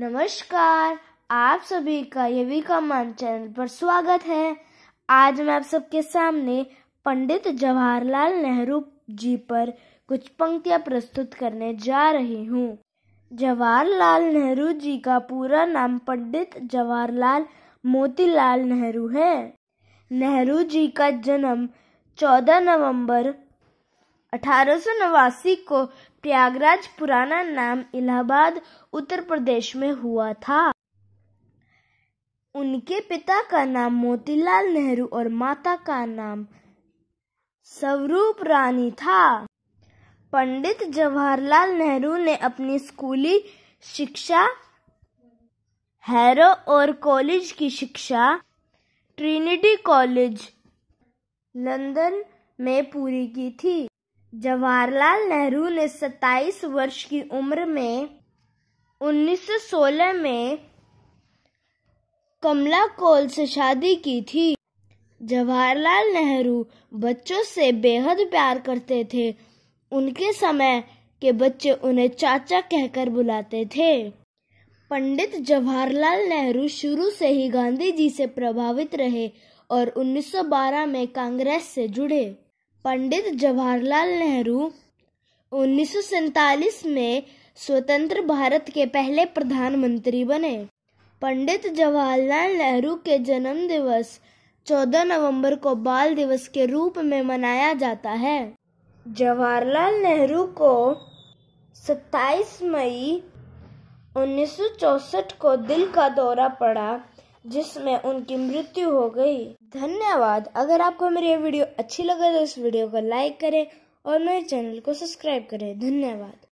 नमस्कार आप सभी का यविका मान चैनल पर स्वागत है आज मैं आप सबके सामने पंडित जवाहरलाल नेहरू जी पर कुछ पंक्तियां प्रस्तुत करने जा रही हूँ जवाहरलाल नेहरू जी का पूरा नाम पंडित जवाहरलाल मोतीलाल नेहरू है नेहरू जी का जन्म 14 नवंबर अठारह को प्रयागराज पुराना नाम इलाहाबाद उत्तर प्रदेश में हुआ था उनके पिता का नाम मोतीलाल नेहरू और माता का नाम स्वरूप रानी था पंडित जवाहरलाल नेहरू ने अपनी स्कूली शिक्षा हैरो और कॉलेज की शिक्षा ट्रिनिटी कॉलेज लंदन में पूरी की थी जवाहरलाल नेहरू ने 27 वर्ष की उम्र में 1916 में कमला कौल से शादी की थी जवाहरलाल नेहरू बच्चों से बेहद प्यार करते थे उनके समय के बच्चे उन्हें चाचा कहकर बुलाते थे पंडित जवाहरलाल नेहरू शुरू से ही गांधी जी से प्रभावित रहे और 1912 में कांग्रेस से जुड़े पंडित जवाहरलाल नेहरू उन्नीस में स्वतंत्र भारत के पहले प्रधानमंत्री बने पंडित जवाहरलाल नेहरू के जन्म दिवस 14 नवंबर को बाल दिवस के रूप में मनाया जाता है जवाहरलाल नेहरू को 27 मई उन्नीस को दिल का दौरा पड़ा जिसमें उनकी मृत्यु हो गई धन्यवाद अगर आपको मेरी वीडियो अच्छी लगे तो इस वीडियो को लाइक करें और मेरे चैनल को सब्सक्राइब करें धन्यवाद